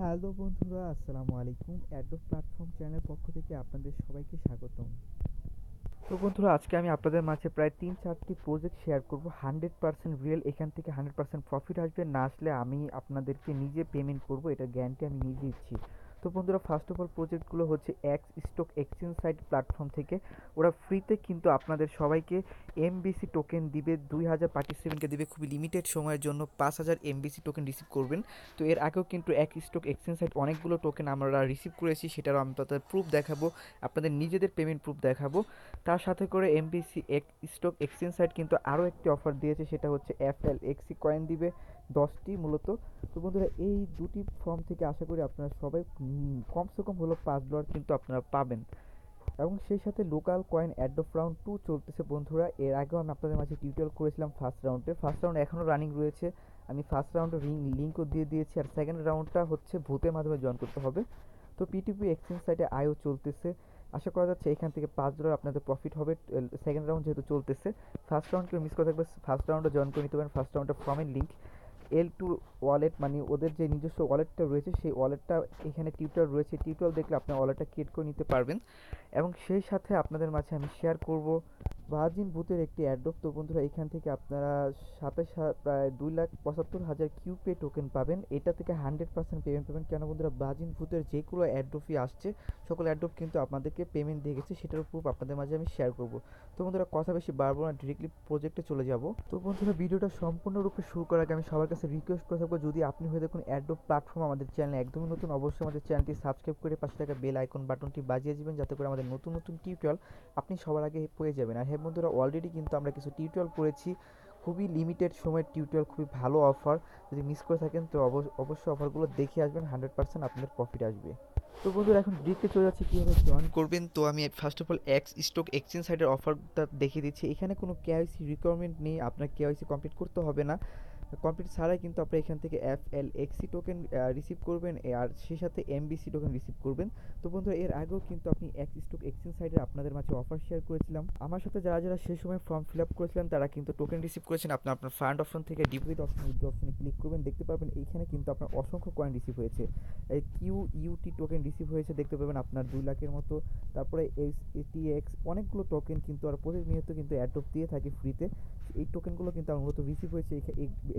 hello বন্ধুরা আসসালামু আলাইকুম অ্যাডো প্ল্যাটফর্ম চ্যানেল পক্ষ থেকে আপনাদের সবাইকে স্বাগতম তো বন্ধুরা আজকে আমি আপনাদের মাঝে প্রায় তিন চারটি প্রজেক্ট শেয়ার করবো হান্ড্রেড পার্সেন্ট রিয়েল এখান থেকে হান্ড্রেড পার্সেন্ট প্রফিট আসবে না আসলে আমি আপনাদেরকে নিজে পেমেন্ট করবো এটা গ্যারান্টি আমি নিজে দিচ্ছি তো বন্ধুরা ফার্স্ট অফ অল প্রজেক্টগুলো হচ্ছে X stock exchange site platform থেকে ওরা ফ্রিতে কিন্তু আপনাদের সবাইকে এমবিসি টোকেন দিবে দুই হাজার পার্টিসিপেন্টকে দিবে খুবই লিমিটেড সময়ের জন্য পাঁচ হাজার এমবিসি টোকেন রিসিভ করবেন তো এর আগেও কিন্তু এক স্টক এক্সচেঞ্জ সাইট অনেকগুলো টোকেন আমরা রিসিভ করেছি সেটারও আমি তাদের প্রুফ দেখাবো আপনাদের নিজেদের পেমেন্ট প্রুফ দেখাবো তার সাথে করে এমবিসি এক স্টক এক্সচেঞ্জ সাইট কিন্তু আরও একটি অফার দিয়েছে সেটা হচ্ছে এফ এল এক্সি কয়েন দিবে দশটি মূলত তো বন্ধুরা এই দুটি ফর্ম থেকে আশা করি আপনারা সবাই কমসে কম হলো পাঁচ ডলার কিন্তু আপনারা পাবেন এবং সেই সাথে local coin add of round two চলতেছে বন্ধুরা এর আগেও আমি আপনাদের মাঝে টিউটোরিয়াল করেছিলাম ফার্স্ট রাউন্ডে ফার্স্ট রাউন্ড এখনও রানিং রয়েছে আমি ফার্স্ট রাউন্ডে রিং লিঙ্কও দিয়ে দিয়েছি আর সেকেন্ড রাউন্ডটা হচ্ছে ভূতের মাধ্যমে জয়েন করতে হবে তো পিটিপি এক্সচেঞ্জ সাইটে আয়ও চলতেছে আশা করা যাচ্ছে এখান থেকে পাঁচ ডলার আপনাদের প্রফিট হবে সেকেন্ড রাউন্ড যেহেতু চলতেছে ফার্স্ট রাউন্ড কেউ মিস করে থাকবে ফার্স্ট রাউন্ডে জয়েন করে নিতে পারেন ফার্স্ট রাউন্ডের ফর্মের লিঙ্ক এল টু ওয়ালেট মানে ওদের যে নিজস্ব ওয়ালেটটা রয়েছে সেই ওয়ালেটটা এখানে টিউটোরিয়াল রয়েছে টিউটোরিয়াল দেখলে আপনি ওয়ালেটটা ক্রিয়েট করে নিতে পারবেন এবং সেই সাথে আপনাদের মাঝে আমি শেয়ার করব ভার্জিন ভূতের একটি অ্যাডপ তো বন্ধুরা এখান থেকে আপনারা সাতাশ প্রায় দুই লাখ পঁচাত্তর হাজার কিউপে টোকেন পাবেন এটা থেকে হান্ড্রেড পার্সেন্ট পেমেন্ট পাবেন কেন বন্ধুরা ভার্জিন ভূতের কোনো অ্যাড্রপই আসছে সকল অ্যাড্রপ কিন্তু আপনাদেরকে পেমেন্ট দিয়ে গেছে সেটার উপর আপনাদের মাঝে আমি শেয়ার করবো তো বন্ধুরা কথা বেশি বাড়বো না ডিরেক্টলি প্রজেক্টে চলে যাব তো বন্ধুরা ভিডিওটা সম্পূর্ণরূপে শুরু করার আগে আমি সবার কাছে রিকোয়েস্ট করে থাকবো যদি আপনি হয়ে দেখুন অ্যাড্রপ প্ল্যাটফর্ম আমাদের চ্যানেলে একদমই নতুন অবশ্যই আমাদের চ্যানেলটি সাবস্ক্রাইব করে পাশে থাকা বেল আইকন বাটনটি বাজিয়ে দেবেন যাতে করে আমাদের নতুন নতুন টিউটোরিয়াল আপনি সবার আগে পেয়ে যাবেন আর হ্যাঁ বন্ধুরা অলরেডি কিন্তু আমরা কিছু টিউটোরিয়াল করেছি খুবই লিমিটেড সময়ের টিউটোরিয়াল খুবই ভালো অফার যদি মিস করে থাকেন তো অবশ্যই অফারগুলো দেখে আসবেন হান্ড্রেড পার্সেন্ট আপনার প্রফিট আসবে তো বন্ধুরা এখন ডিটে চলে যাচ্ছে কীভাবে জয়েন করবেন তো আমি first of all X stock exchange সাইটের অফারটা দেখিয়ে দিচ্ছি এখানে কোনো কেওয়াইসি রিকোয়ারমেন্ট নেই আপনার কেওয়াইসি কমপ্লিট করতে হবে না কমপ্লিট ছাড়াই কিন্তু আপনি এখান থেকে এফ এল এক্সি টোকেন রিসিভ করবেন আর সেই সাথে এমবিসি টোকেন রিসিভ করবেন তো বন্ধুরা এর আগেও কিন্তু আপনি এক্স স্টক এক্সচেঞ্জ সাইডে আপনাদের মাঝে অফার শেয়ার করেছিলাম আমার সাথে যারা যারা সেই সময় ফর্ম ফিল আপ করেছিলেন তারা কিন্তু টোকেন রিসিভ করেছেন আপনি আপনার ফান্ড অপশন থেকে ডিপোজিট অপশন উইথ অপশনে ক্লিক করবেন দেখতে পাবেন এইখানে কিন্তু আপনার অসংখ্য কয়েন রিসিভ হয়েছে কিউ ইউটি টোকেন রিসিভ হয়েছে দেখতে পাবেন আপনার দুই লাখের মতো তারপরে এস টি এক্স অনেকগুলো টোকেন কিন্তু আর প্রতিনিয়ত কিন্তু অ্যাডপ দিয়ে থাকে ফ্রিতে এই টোকেনগুলো কিন্তু আমার মতো রিসিভ হয়েছে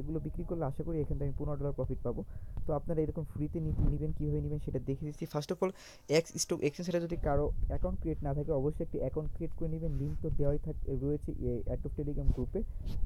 এগুলো বিক্রি করলে আশা করি এখান থেকে আমি পনেরো ডলার প্রফিট পাবো তো আপনারা এরকম ফ্রিতে নেবেন কীভাবে নেবেন সেটা দেখে দিচ্ছি first of all X stock exchange যদি কারো অ্যাকাউন্ট ক্রিয়েট না থাকে অবশ্যই একটি অ্যাকাউন্ট ক্রিয়েট করে নেবেন লিঙ্ক তো দেওয়াই থাক রয়েছে অ্যাড অফ টেলিগ্রাম গ্রুপে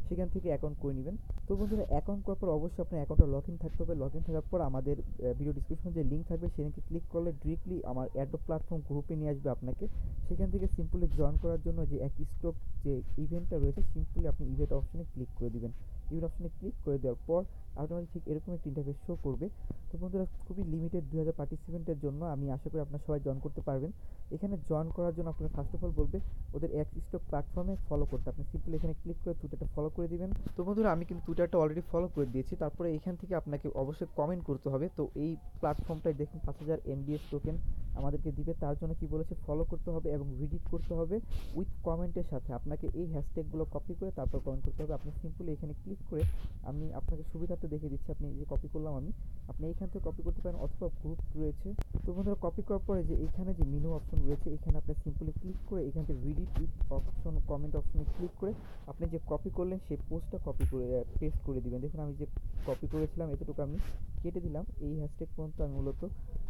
সেখান থেকে অ্যাকাউন্ট করে নেবেন তো বন্ধুরা অ্যাকাউন্ট করার পর অবশ্যই আপনার অ্যাকাউন্টটা লগ ইন থাকতে হবে লগ ইন থাকার পর আমাদের ভিডিও ডিসক্রিপশন যে লিঙ্ক থাকবে সেখানে ক্লিক করলে ডিরেক্টলি আমার অ্যাড প্ল্যাটফর্ম গ্রুপে নিয়ে আসবে আপনাকে সেখান থেকে সিম্পলি জয়েন করার জন্য যে এক স্টক যে ইভেন্টটা রয়েছে সিম্পলি আপনি ইভেন্ট অপশনে ক্লিক করে দিবেন ইউর অপশনে ক্লিক করে দেওয়ার পর আপনাদের ঠিক এরকম একটি ইন্টারফেস শো করবে তো বন্ধুরা খুবই লিমিটেড দু হাজার পার্টিসিপেন্টের জন্য আমি আশা করি আপনারা সবাই জয়েন করতে পারবেন এখানে জয়েন করার জন্য আপনারা ফার্স্ট অফ অল বলবে ওদের এক স্টক প্ল্যাটফর্মে ফলো করতে আপনি সিম্পলি এখানে ক্লিক করে টুইটারটা ফলো করে দিবেন তো বন্ধুরা আমি কিন্তু টুইটারটা অলরেডি ফলো করে দিয়েছি তারপরে এখান থেকে আপনাকে অবশ্যই কমেন্ট করতে হবে তো এই প্ল্যাটফর্মটায় দেখুন পাঁচ হাজার এমডিএস টোকেন আমাদেরকে দিবে তার জন্য কি বলেছে ফলো করতে হবে এবং রিডিট করতে হবে উইথ কমেন্টের সাথে আপনাকে এই হ্যাশট্যাগুলো কপি করে তারপর কমেন্ট করতে হবে আপনি সিম্পলি এখানে ক্লিক করে আমি আপনাকে সুবিধাতে দেখিয়ে দিচ্ছি আপনি যে কপি করলাম আমি আপনি এইখান থেকে কপি করতে পারেন অথবা গ্রুপ রয়েছে তো বন্ধুরা কপি করার পরে যে এখানে যে মিনু অপশন রয়েছে এখানে আপনি সিম্পলি ক্লিক করে এখান থেকে রিডিট অপশন কমেন্ট অপশনে ক্লিক করে আপনি যে কপি করলেন সেই পোস্টটা কপি করে পেস্ট করে দিবেন দেখুন আমি যে কপি করেছিলাম এতটুকু আমি কেটে দিলাম এই হ্যাশট্যাগ পর্যন্ত আমি মূলত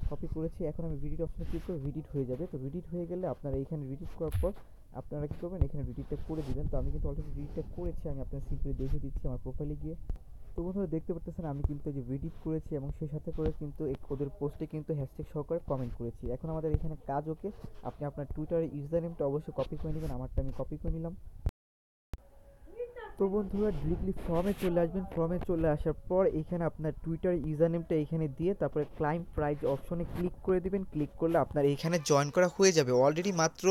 কপি করেছি এখন আমি রিডিট অপশনে ক্লিক করে রিডিট হয়ে যাবে তো রিডিট হয়ে গেলে আপনারা এখানে রিডিট করার পর আপনারা কী করবেন এখানে রিডিটটা করে দিবেন তো আমি কিন্তু অলরেডি রিডিটটা করেছি আমি আপনার সিম্পলি দেখে দিচ্ছি আমার প্রোফাইলে গিয়ে তো বন্ধুরা দেখতে পারতেছেন আমি কিন্তু যে ভিডিট করেছি এবং সেই সাথে করে কিন্তু ওদের পোস্টে কিন্তু হ্যাশট্যাগ সহকারে কমেন্ট করেছি এখন আমাদের এখানে কাজ ওকে আপনি আপনার টুইটারে ইউজার নেমটা অবশ্যই কপি করে নেবেন আমারটা আমি কপি করে নিলাম তো বন্ধুরা ডিরেক্টলি ফর্মে চলে আসবেন ফর্মে চলে আসার পর এখানে আপনার টুইটার ইউজার নেমটা এখানে দিয়ে তারপরে ক্লাইম প্রাইজ অপশনে ক্লিক করে দিবেন ক্লিক করলে আপনার এখানে জয়েন করা হয়ে যাবে অলরেডি মাত্র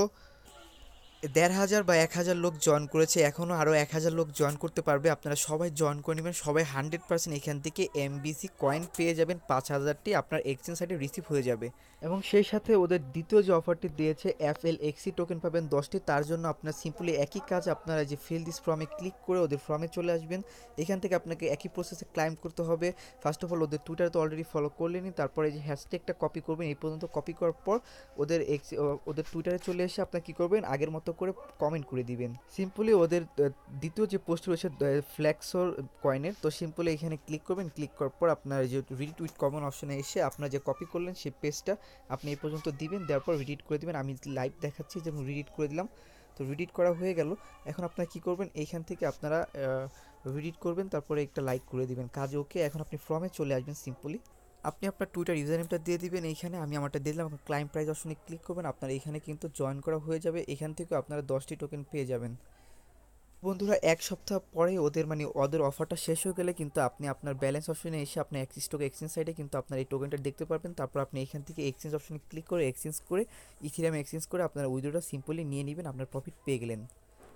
দেড় হাজার বা এক হাজার লোক জয়েন করেছে এখনও আরও এক হাজার লোক জয়েন করতে পারবে আপনারা সবাই জয়েন করে নেবেন সবাই হান্ড্রেড পার্সেন্ট এখান থেকে এমবিসি কয়েন পেয়ে যাবেন পাঁচ হাজারটি আপনার এক্সচেঞ্জ সাইটে রিসিভ হয়ে যাবে এবং সেই সাথে ওদের দ্বিতীয় যে অফারটি দিয়েছে এফ এল এক্সি টোকেন পাবেন দশটি তার জন্য আপনার সিম্পলি একই কাজ আপনারা যে ফিল দিস ফর্মে ক্লিক করে ওদের ফর্মে চলে আসবেন এখান থেকে আপনাকে একই প্রসেসে ক্লাইম করতে হবে ফার্স্ট অফ অল ওদের টুইটার তো অলরেডি ফলো করলেনি তারপরে যে হ্যাশট্যাগটা কপি করবেন এই পর্যন্ত কপি করার পর ওদের এক্স ওদের টুইটারে চলে এসে আপনার কী করবেন আগের মতো করে কমেন্ট করে দিবেন সিম্পলি ওদের দ্বিতীয় যে পোস্ট রয়েছে ফ্ল্যাক্সোর কয়েনের তো সিম্পলি এখানে ক্লিক করবেন ক্লিক করার পর আপনার যে রিডিট উইথ কমন অপশনে এসে আপনার যে কপি করলেন সেই পেজটা আপনি এই পর্যন্ত দিবেন দেওয়ার পর রিডিট করে দিবেন আমি লাইভ দেখাচ্ছি যে রিডিট করে দিলাম তো রিডিট করা হয়ে গেল এখন আপনারা কি করবেন এইখান থেকে আপনারা রিডিট করবেন তারপরে একটা লাইক করে দিবেন কাজ ওকে এখন আপনি ফর্মে চলে আসবেন সিম্পলি আপনি আপনার টুইটার ইউজার নেমটা দিয়ে দিবেন এইখানে আমি আমারটা দিয়ে দিলাম ক্লাইম প্রাইজ অপশনে ক্লিক করবেন আপনার এখানে কিন্তু জয়েন করা হয়ে যাবে এখান থেকেও আপনারা দশটি টোকেন পেয়ে যাবেন বন্ধুরা এক সপ্তাহ পরে ওদের মানে ওদের অফারটা শেষ হয়ে গেলে কিন্তু আপনি আপনার ব্যালেন্স অপশনে এসে আপনার অ্যাক্সিস স্টক এক্সচেঞ্জ সাইটে কিন্তু আপনার এই টোকেনটা দেখতে পারবেন তারপর আপনি এখান থেকে এক্সচেঞ্জ অপশনে ক্লিক করে এক্সচেঞ্জ করে ইথিরাম এক্সচেঞ্জ করে আপনার উইডোটা সিম্পলি নিয়ে নেবেন আপনার প্রফিট পেয়ে গেলেন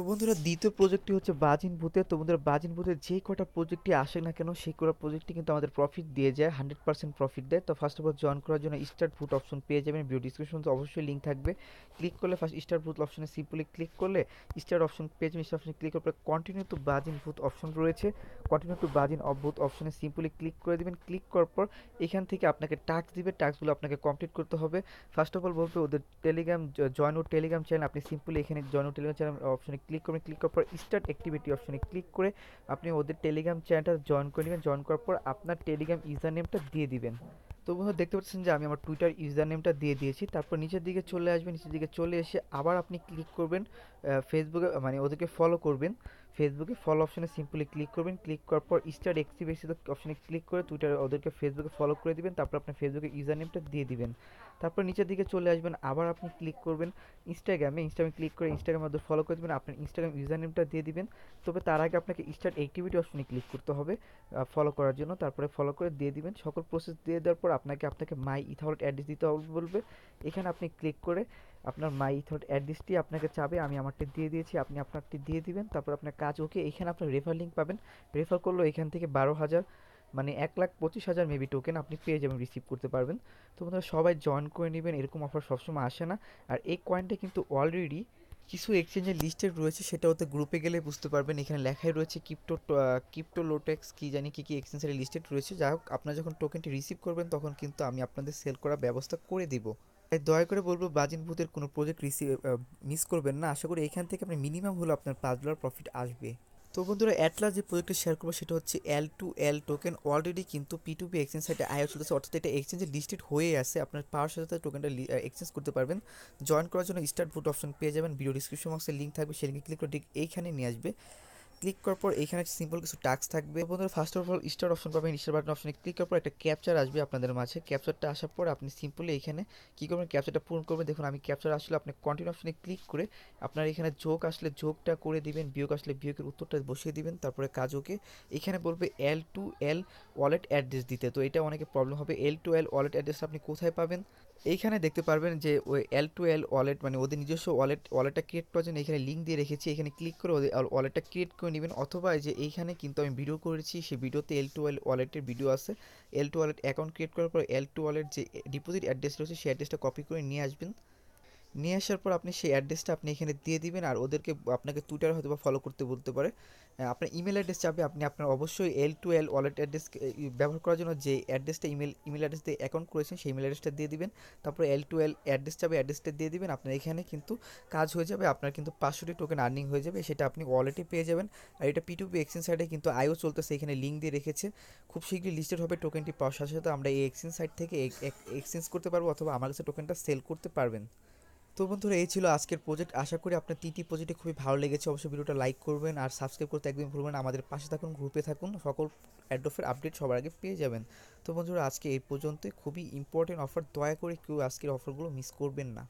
বন্ধুরা দ্বিতীয় প্রজেক্টটি হচ্ছে বাজিন ভূতে তো বন্ধুরা বাজিন ভূতে যে কটা প্রজেক্টটি আসে না কেন সেই কটা প্রজেক্টটি কিন্তু আমাদের প্রফিট দিয়ে যায় হান্ড্রেড পার্সেন্ট প্রফিট দেয় তো ফার্স্ট অফ অল জয়েন করার জন্য স্টার্ট ফুট অপশন পেয়ে যাবেন ভিডিও ডিসক্রিপশনতে অবশ্যই লিঙ্ক থাকবে ক্লিক করলে ফার্স্ট স্টার ভূত অপশনে সিম্পলি ক্লিক করলে স্টার অপশন পেয়ে যাবেন স্টার অপশনে ক্লিক করার কন্টিনিউ টু বাজিন ভূত অপশন রয়েছে কন্টিনিউ টু বাজিন ভূত অপশনে সিম্পলি ক্লিক করে দেবেন ক্লিক করার পর এখান থেকে আপনাকে টাস্ক দিবে টাস্কগুলো আপনাকে কমপ্লিট করতে হবে ফার্স্ট অফ অল বলতে ওদের টেলিগ্রাম জয়েন ও টেলিগ্রাম চ্যানেল আপনি সিম্পলি এখানে জয়েন ও টেলিগ্রাম চ্যানেল অপশনে ক্লিক করবেন ক্লিক করার পর স্টার্ট অ্যাক্টিভিটি অপশানে ক্লিক করে আপনি ওদের টেলিগ্রাম চ্যানেলটা জয়েন করে নেবেন জয়েন করার পর আপনার টেলিগ্রাম ইউজার নেমটা দিয়ে দিবেন তো বন্ধু দেখতে পাচ্ছেন যে আমি আমার টুইটার ইউজার নেমটা দিয়ে দিয়েছি তারপর নিচের দিকে চলে আসবেন নিচের দিকে চলে এসে আবার আপনি ক্লিক করবেন ফেসবুকে মানে ওদেরকে ফলো করবেন ফেসবুকে ফলো অপশনে সিম্পলি ক্লিক করবেন ক্লিক করার পর স্টার এক্সিবেসি অপশনে ক্লিক করে টুইটারে ওদেরকে ফেসবুকে ফলো করে দিবেন তারপর আপনার ফেসবুকে ইউজার নেমটা দিয়ে দিবেন তারপর নিচের দিকে চলে আসবেন আবার আপনি ক্লিক করবেন ইনস্টাগ্রামে ইনস্টাগ্রামে ক্লিক করে ইনস্টাগ্রামে ওদের ফলো করে দেবেন আপনার ইনস্টাগ্রাম ইউজার নেমটা দিয়ে দিবেন তবে তার আগে আপনাকে স্টার অ্যাক্টিভিটি অপশনে ক্লিক করতে হবে ফলো করার জন্য তারপরে ফলো করে দিয়ে দিবেন সকল প্রসেস দিয়ে দেওয়ার পর আপনাকে আপনাকে মাই ইথাউট অ্যাড্রেস দিতে হবে বলবে এখানে আপনি ক্লিক করে আপনার মাই ইথাউট অ্যাড্রেসটি আপনাকে চাবে আমি আমারটি দিয়ে দিয়েছি আপনি আপনারটি দিয়ে দিবেন তারপর আপনার কাজ ওকে এখানে আপনার রেফার লিঙ্ক পাবেন রেফার করলেও এখান থেকে বারো হাজার মানে এক লাখ পঁচিশ হাজার মেবি টোকেন আপনি পেয়ে যাবেন রিসিভ করতে পারবেন তো বন্ধুরা সবাই জয়েন করে নেবেন এরকম অফার সবসময় আসে না আর এই কয়েনটা কিন্তু অলরেডি কিছু এক্সচেঞ্জের লিস্টে রয়েছে সেটা ওতে গ্রুপে গেলে বুঝতে পারবেন এখানে লেখাই রয়েছে কিপ্টো কিপ্টো লোটেক্স কী জানি কী কী এক্সচেঞ্জের লিস্টেড রয়েছে যা হোক আপনারা যখন টোকেনটি রিসিভ করবেন তখন কিন্তু আমি আপনাদের সেল করার ব্যবস্থা করে দিব তাই দয়া করে বলবো বাজিন ভূতের কোনো প্রজেক্ট রিসিভ মিস করবেন না আশা করি এখান থেকে আপনার মিনিমাম হলো আপনার পাঁচ ডলার প্রফিট আসবে তো বন্ধুরা অ্যাটলাস যে প্রজেক্টটা শেয়ার করবো সেটা হচ্ছে L two L token already কিন্তু পি টু পি এক্সচেঞ্জ সাইটে আয়ো চলতেছে অর্থাৎ এটা এক্সচেঞ্জে লিস্টেড হয়ে আছে আপনার পাওয়ার সাথে টোকেনটা এক্সচেঞ্জ করতে পারবেন জয়েন করার জন্য স্টার্ট ভোট অপশন পেয়ে যাবেন ভিডিও ডিসক্রিপশন বক্সে লিঙ্ক থাকবে সেই লিঙ্কে ক্লিক করে ঠিক এইখানে নিয়ে আসবে ক্লিক করার পর এখানে সিম্পল কিছু টাস্ক থাকবে বন্ধুরা first of all star option পাবেন স্টার বাটন অপশনে ক্লিক করার পর একটা ক্যাপচার আসবে আপনাদের মাঝে ক্যাপচারটা আসার পর আপনি সিম্পলি এখানে কী করবেন ক্যাপচারটা পূরণ করবেন দেখুন আমি ক্যাপচার আসলে আপনি কন্টিনিউ অপশনে ক্লিক করে আপনার এখানে যোগ আসলে যোগটা করে দিবেন বিয়োগ আসলে বিয়োগের উত্তরটা বসিয়ে দিবেন তারপরে কাজ ওকে এখানে বলবে L two L wallet address দিতে তো এটা অনেকে প্রবলেম হবে L two L wallet address আপনি কোথায় পাবেন এইখানে দেখতে পারবেন যে ওই এল টু এল ওয়ালেট মানে ওদের নিজস্ব ওয়ালেট ওয়ালেটটা ক্রিয়েট করার জন্য এখানে লিঙ্ক দিয়ে রেখেছি এখানে ক্লিক করে ওদের ওয়ালেটটা ক্রিয়েট করে নেবেন অথবা যে এইখানে কিন্তু আমি ভিডিও করেছি সেই ভিডিওতে এল টু এল ওয়ালেটের ভিডিও আছে L two wallet account create করার পর এল টু ওয়ালেট যে ডিপোজিট অ্যাড্রেস রয়েছে সেই অ্যাড্রেসটা কপি করে নিয়ে আসবেন নিয়ে আসার পর আপনি সেই অ্যাড্রেসটা আপনি এখানে দিয়ে দিবেন আর ওদেরকে আপনাকে টুইটার হয়তো বা ফলো করতে বলতে পারে আপনার ইমেল অ্যাড্রেস চাপে আপনি আপনার অবশ্যই L two L wallet address ব্যবহার করার জন্য যে অ্যাড্রেসটা ইমেল ইমেল অ্যাড্রেস দিয়ে অ্যাকাউন্ট করেছেন সেই ইমেল অ্যাড্রেসটা দিয়ে দিবেন তারপরে এল টু এল অ্যাড্রেস চাপে অ্যাড্রেসটা দিয়ে দিবেন আপনার এখানে কিন্তু কাজ হয়ে যাবে আপনার কিন্তু পাঁচশোটি টোকেন আর্নিং হয়ে যাবে সেটা আপনি ওয়ালেটে পেয়ে যাবেন আর এটা পিটুপি এক্সচেঞ্জ সাইটে কিন্তু আইও চলতে সেখানে লিঙ্ক দিয়ে রেখেছে খুব শীঘ্রই লিস্টেড হবে টোকেনটি পাওয়ার সাথে সাথে আমরা এই এক্সচেঞ্জ সাইট থেকে এক্সচেঞ্জ করতে পারবো অথবা আমার কাছে টোকেনটা সেল করতে পারবেন তো বন্ধুরা এই ছিল আজকের প্রজেক্ট আশা করি আপনার তিনটি প্রজেক্টে খুবই ভালো লেগেছে অবশ্যই ভিডিওটা লাইক করবেন আর সাবস্ক্রাইব করতে একদম ভুলবেন আমাদের পাশে থাকুন গ্রুপে থাকুন সকল অ্যাড্রফের আপডেট সবার আগে পেয়ে যাবেন তো বন্ধুরা আজকে এই পর্যন্তই খুবই ইম্পর্টেন্ট অফার দয়া করে কেউ আজকের অফারগুলো মিস করবেন না